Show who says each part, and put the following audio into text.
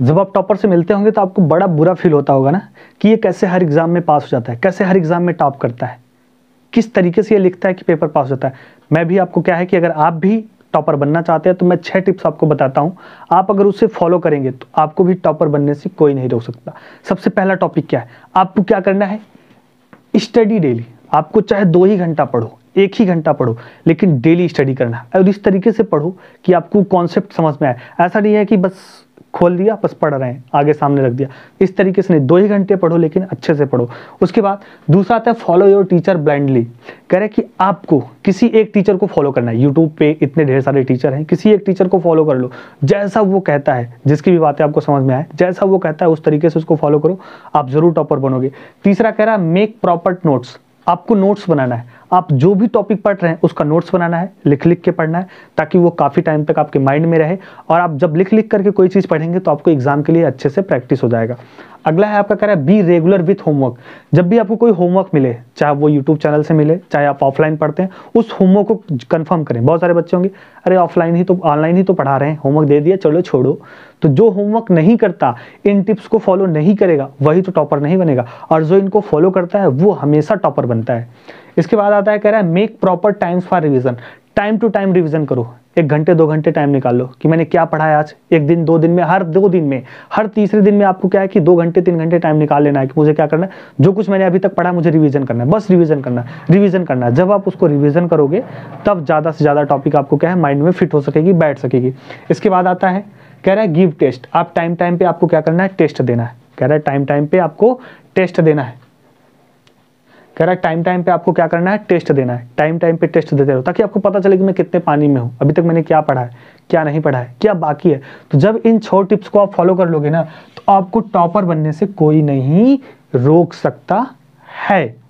Speaker 1: जब आप टॉपर से मिलते होंगे तो आपको बड़ा बुरा फील होता होगा ना कि ये कैसे हर एग्ज़ाम में पास हो जाता है कैसे हर एग्ज़ाम में टॉप करता है किस तरीके से ये लिखता है कि पेपर पास होता है मैं भी आपको क्या है कि अगर आप भी टॉपर बनना चाहते हैं तो मैं छह टिप्स आपको बताता हूं आप अगर उसे फॉलो करेंगे तो आपको भी टॉपर बनने से कोई नहीं रोक सकता सबसे पहला टॉपिक क्या है आपको क्या करना है स्टडी डेली आपको चाहे दो ही घंटा पढ़ो एक ही घंटा पढ़ो लेकिन डेली स्टडी करना है और इस तरीके से पढ़ो कि आपको कॉन्सेप्ट समझ में आए ऐसा नहीं है कि बस खोल दिया बस पढ़ रहे हैं आगे सामने रख दिया इस तरीके से नहीं दो ही घंटे पढ़ो लेकिन अच्छे से पढ़ो उसके बाद दूसरा आता है फॉलो योर टीचर ब्लाइंडली कह रहे कि आपको किसी एक टीचर को फॉलो करना है यूट्यूब पे इतने ढेर सारे टीचर हैं किसी एक टीचर को फॉलो कर लो जैसा वो कहता है जिसकी भी बातें आपको समझ में आए जैसा वो कहता है उस तरीके से उसको फॉलो करो आप जरूर टॉपर बनोगे तीसरा कह रहा है मेक प्रॉपर नोट्स आपको नोट्स बनाना है आप जो भी टॉपिक पढ़ रहे हैं उसका नोट्स बनाना है लिख लिख के पढ़ना है ताकि वो काफ़ी टाइम तक आपके माइंड में रहे और आप जब लिख लिख करके कोई चीज़ पढ़ेंगे तो आपको एग्ज़ाम के लिए अच्छे से प्रैक्टिस हो जाएगा अगला है आपका कह रहा है बी रेगुलर विथ होमवर्क जब भी आपको कोई होमवर्क मिले चाहे वो यूट्यूब चैनल से मिले चाहे आप ऑफलाइन पढ़ते हैं उस होमवर्क को कंफर्म करें बहुत सारे बच्चे होंगे अरे ऑफलाइन ही तो ऑनलाइन ही तो पढ़ा रहे हैं होमवर्क दे दिया चलो छोड़ो तो जो होमवर्क नहीं करता इन टिप्स को फॉलो नहीं करेगा वही तो टॉपर नहीं बनेगा और जो इनको फॉलो करता है वो हमेशा टॉपर बनता है इसके बाद आता है कह रहा है make proper times for revision time to time revision करो एक घंटे दो घंटे टाइम निकाल लो कि मैंने क्या पढ़ा आज एक दिन दो दिन में हर दो दिन में हर तीसरे दिन में आपको क्या है कि दो घंटे तीन घंटे टाइम निकाल लेना है कि मुझे क्या करना है जो कुछ मैंने अभी तक पढ़ा मुझे रिवीजन करना है बस रिवीजन करना है रिवीजन करना है जब आप उसको रिवीजन करोगे तब ज़्यादा से ज़्यादा टॉपिक आपको क्या है माइंड में फिट हो सकेगी बैठ सकेगी इसके बाद आता है कह रहा है गिव टेस्ट आप टाइम टाइम पे आपको क्या करना है टेस्ट देना है कह रहा है टाइम टाइम पे आपको टेस्ट देना है कह रहा है टाइम टाइम पे आपको क्या करना है टेस्ट देना है टाइम टाइम पे टेस्ट देते रहो ताकि आपको पता चले कि मैं कितने पानी में हूँ अभी तक मैंने क्या पढ़ा है क्या नहीं पढ़ा है क्या बाकी है तो जब इन छो टिप्स को आप फॉलो कर लोगे ना तो आपको टॉपर बनने से कोई नहीं रोक सकता है